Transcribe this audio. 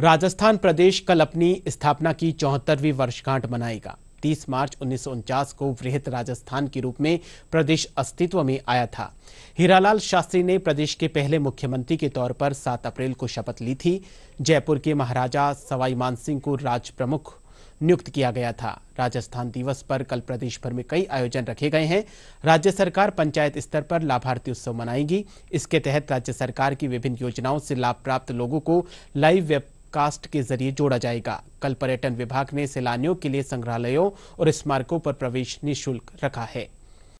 राजस्थान प्रदेश कल अपनी स्थापना की चौहत्तरवीं वर्षगांठ मनाएगा 30 मार्च उन्नीस को वृहत राजस्थान के रूप में प्रदेश अस्तित्व में आया था हीरालाल शास्त्री ने प्रदेश के पहले मुख्यमंत्री के तौर पर 7 अप्रैल को शपथ ली थी जयपुर के महाराजा सवाई मानसिंह सिंह को राज प्रमुख नियुक्त किया गया था राजस्थान दिवस पर कल प्रदेश भर में कई आयोजन रखे गए हैं राज्य सरकार पंचायत स्तर पर लाभार्थी उत्सव मनाएगी इसके तहत राज्य सरकार की विभिन्न योजनाओं से लाभ प्राप्त लोगों को लाइव वेब कास्ट के जरिए जोड़ा जाएगा कल पर्यटन विभाग ने सैलानियों के लिए संग्रहालयों और स्मारकों पर प्रवेश निःशुल्क रखा है